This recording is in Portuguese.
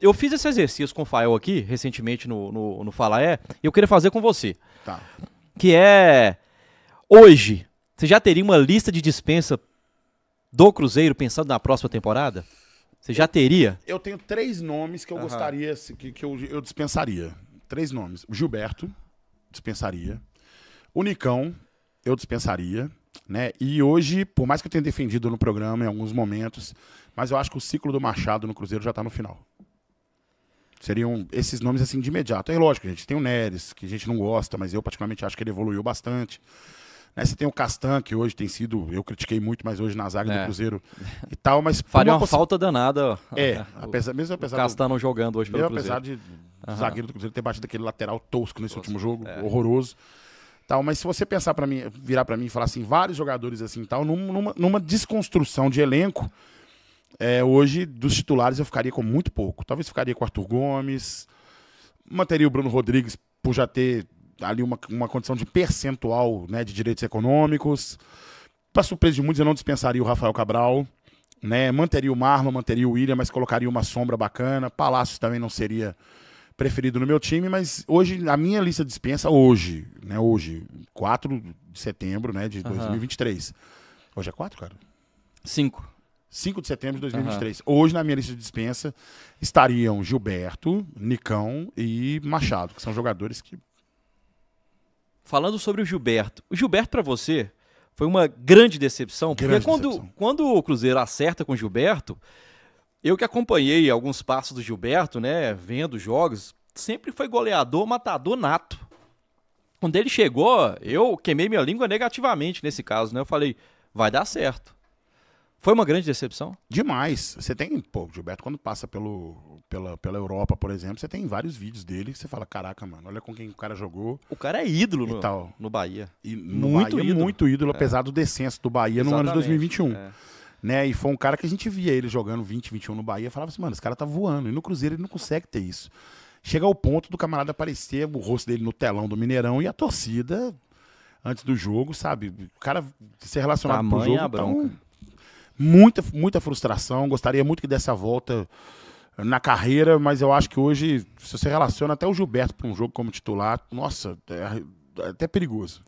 eu fiz esse exercício com o Fael aqui, recentemente no, no, no Fala É, e eu queria fazer com você. Tá. Que é. Hoje, você já teria uma lista de dispensa do Cruzeiro pensando na próxima temporada? Você já teria? Eu tenho três nomes que eu uhum. gostaria, assim, que, que eu, eu, dispensaria. Três nomes. O Gilberto, dispensaria. O Nicão, eu dispensaria. Né? E hoje, por mais que eu tenha defendido no programa em alguns momentos, mas eu acho que o ciclo do Machado no Cruzeiro já está no final seriam esses nomes assim de imediato. É lógico, gente, tem o Neres, que a gente não gosta, mas eu particularmente acho que ele evoluiu bastante. Né, você tem o Castan, que hoje tem sido, eu critiquei muito, mas hoje na zaga é. do Cruzeiro e tal, mas... Faria uma, falta danada. É, apesar, mesmo apesar... O Castan não jogando hoje pelo Cruzeiro. apesar de uhum. o zagueiro do Cruzeiro ter batido aquele lateral tosco nesse último jogo, é. horroroso. Tal, mas se você pensar para mim, virar para mim e falar assim, vários jogadores assim tal, numa, numa desconstrução de elenco, é, hoje, dos titulares, eu ficaria com muito pouco. Talvez ficaria com o Arthur Gomes, manteria o Bruno Rodrigues por já ter ali uma, uma condição de percentual né, de direitos econômicos. Para surpresa de muitos, eu não dispensaria o Rafael Cabral. Né, manteria o Marlon, manteria o William, mas colocaria uma sombra bacana. Palácio também não seria preferido no meu time, mas hoje, a minha lista dispensa, hoje, né? Hoje, 4 de setembro né, de uhum. 2023. Hoje é 4, cara? 5. 5 de setembro de 2023. Uhum. Hoje, na minha lista de dispensa, estariam Gilberto, Nicão e Machado, que são jogadores que. Falando sobre o Gilberto. O Gilberto, para você, foi uma grande decepção, porque grande quando, decepção. quando o Cruzeiro acerta com o Gilberto, eu que acompanhei alguns passos do Gilberto, né, vendo jogos, sempre foi goleador, matador nato. Quando ele chegou, eu queimei minha língua negativamente nesse caso, né? Eu falei, vai dar certo. Foi uma grande decepção? Demais. Você tem, pô, Gilberto, quando passa pelo, pela, pela Europa, por exemplo, você tem vários vídeos dele que você fala: caraca, mano, olha com quem o cara jogou. O cara é ídolo no, tal. no Bahia. E no muito Bahia, é ídolo. Muito ídolo, é. apesar do descenso do Bahia Exatamente. no ano de 2021. É. Né? E foi um cara que a gente via ele jogando 20, 21 no Bahia e falava assim: mano, esse cara tá voando. E no Cruzeiro ele não consegue ter isso. Chega ao ponto do camarada aparecer o rosto dele no telão do Mineirão e a torcida antes do jogo, sabe? O cara ser relacionado Tamanha pro jogo. A tá bronca muita, muita frustração. Gostaria muito que desse a volta na carreira, mas eu acho que hoje, se você relaciona até o Gilberto para um jogo como titular, nossa, é, é até perigoso.